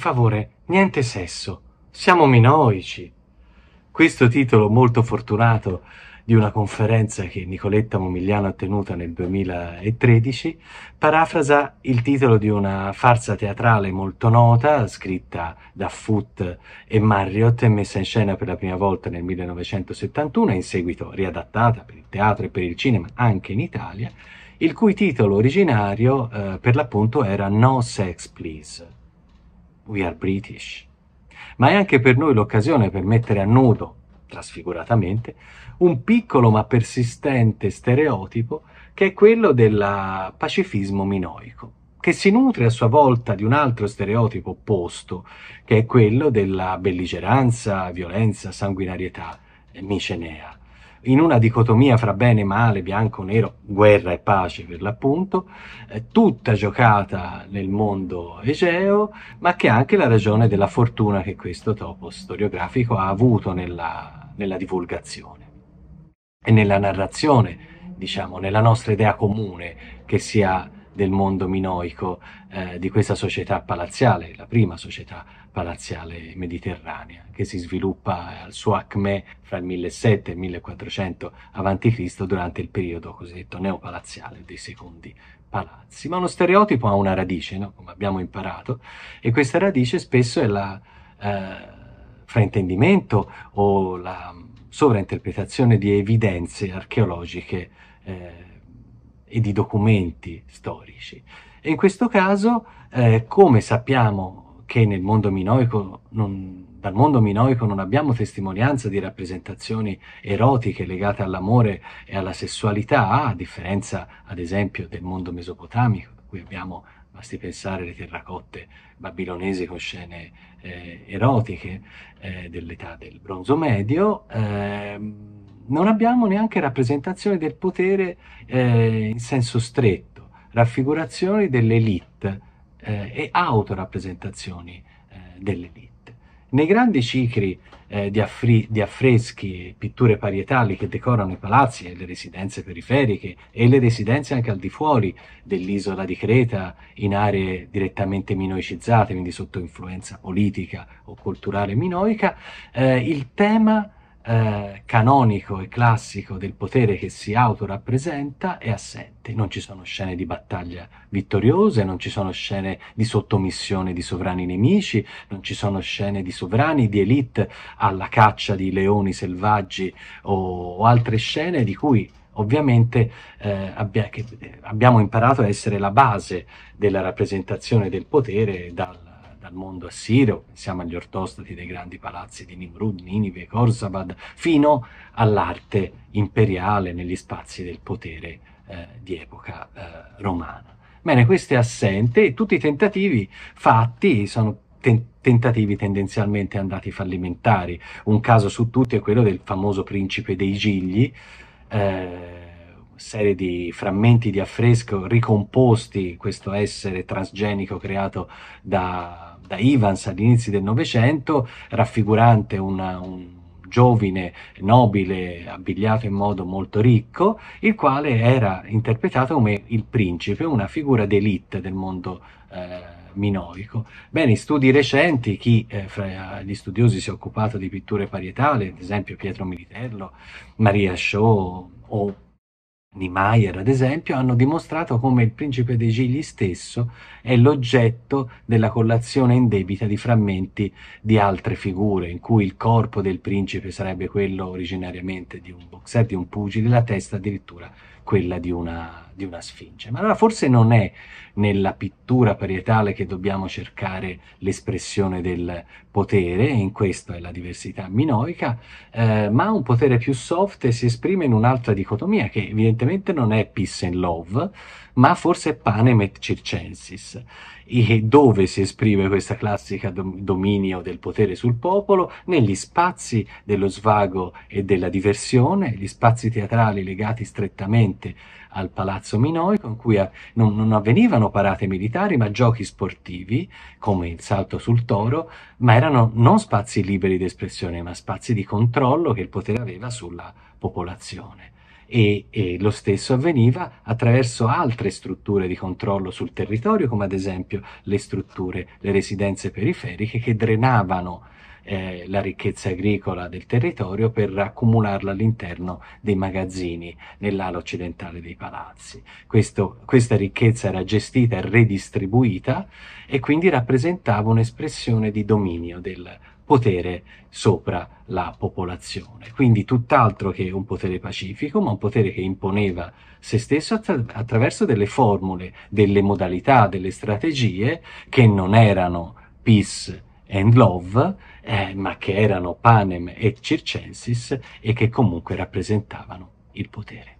favore, niente sesso. Siamo minoici. Questo titolo molto fortunato di una conferenza che Nicoletta Momigliano ha tenuta nel 2013 parafrasa il titolo di una farsa teatrale molto nota scritta da Foot e Marriott e messa in scena per la prima volta nel 1971 e in seguito riadattata per il teatro e per il cinema anche in Italia, il cui titolo originario eh, per l'appunto era No Sex Please we are British, ma è anche per noi l'occasione per mettere a nudo, trasfiguratamente, un piccolo ma persistente stereotipo che è quello del pacifismo minoico, che si nutre a sua volta di un altro stereotipo opposto, che è quello della belligeranza, violenza, sanguinarietà micenea in una dicotomia fra bene e male, bianco, nero, guerra e pace per l'appunto, eh, tutta giocata nel mondo egeo, ma che è anche la ragione della fortuna che questo topo storiografico ha avuto nella, nella divulgazione e nella narrazione, diciamo, nella nostra idea comune che sia del mondo minoico eh, di questa società palaziale, la prima società palaziale mediterranea, che si sviluppa al suo acme fra il 1700 e il 1400 a.C. durante il periodo cosiddetto neopalaziale dei secondi palazzi. Ma uno stereotipo ha una radice, no? come abbiamo imparato, e questa radice spesso è il eh, fraintendimento o la sovrainterpretazione di evidenze archeologiche eh, e di documenti storici. E in questo caso, eh, come sappiamo che nel mondo minoico non, dal mondo minoico non abbiamo testimonianza di rappresentazioni erotiche legate all'amore e alla sessualità, a differenza ad esempio del mondo mesopotamico, da cui abbiamo, basti pensare, le terracotte babilonesi con scene eh, erotiche eh, dell'età del bronzo medio, eh, non abbiamo neanche rappresentazioni del potere eh, in senso stretto, raffigurazioni dell'elite eh, e autorappresentazioni eh, dell'elite. Nei grandi cicli eh, di, affri- di, affreschi e pitture parietali che decorano i palazzi e le residenze periferiche e le residenze anche al di fuori dell'isola di Creta in aree direttamente minoicizzate, quindi sotto influenza politica o culturale minoica, eh, il tema eh, canonico e classico del potere che si autorappresenta è assente. Non ci sono scene di battaglia vittoriose, non ci sono scene di sottomissione di sovrani nemici, non ci sono scene di sovrani, di elite alla caccia di leoni selvaggi o, o altre scene di cui ovviamente eh, abbia, eh, abbiamo imparato a essere la base della rappresentazione del potere dal al mondo assirio, pensiamo agli ortostati dei grandi palazzi di Nimrud, Ninive, Khorsabad, fino all'arte imperiale negli spazi del potere eh, di epoca eh, romana. Bene, questo è assente e tutti i tentativi fatti sono ten- tentativi tendenzialmente andati fallimentari. Un caso su tutti è quello del famoso principe dei Gigli, eh, serie di frammenti di affresco ricomposti, questo essere transgenico creato da da Ivans all'inizio del Novecento, raffigurante una, un giovine nobile abbigliato in modo molto ricco, il quale era interpretato come il principe, una figura d'elite del mondo eh, minoico. Bene, studi recenti, chi eh, fra gli studiosi si è occupato di pitture parietali, ad esempio Pietro Militello, Maria Shaw o Niemeyer, ad esempio, hanno dimostrato come il Principe dei Gigli stesso è l'oggetto della collazione indebita di frammenti di altre figure, in cui il corpo del principe sarebbe quello originariamente di un boxer, di un pugile, la testa addirittura quella di una di una sfinge. Ma allora forse non è nella pittura parietale che dobbiamo cercare l'espressione del potere, in questo è la diversità minoica, eh, ma un potere più soft si esprime in un'altra dicotomia che evidentemente non è peace and love, ma forse panem et circensis dove si esprime questa classica dominio del potere sul popolo? Negli spazi dello svago e della diversione, gli spazi teatrali legati strettamente al Palazzo Minoi, con cui non, non avvenivano parate militari, ma giochi sportivi, come il salto sul toro, ma erano non spazi liberi di espressione, ma spazi di controllo che il potere aveva sulla popolazione e, e, lo stesso avveniva attraverso altre strutture di controllo sul territorio, come ad esempio le strutture, le residenze periferiche che drenavano eh, la ricchezza agricola del territorio per accumularla all'interno dei magazzini nell'ala occidentale dei palazzi. Questo, questa ricchezza era gestita e redistribuita e quindi rappresentava un'espressione di dominio del potere sopra la popolazione. Quindi tutt'altro che un potere pacifico, ma un potere che imponeva se stesso attra- attraverso delle formule, delle modalità, delle strategie che non erano peace and Love, eh, ma che erano panem et circensis e che comunque rappresentavano il potere.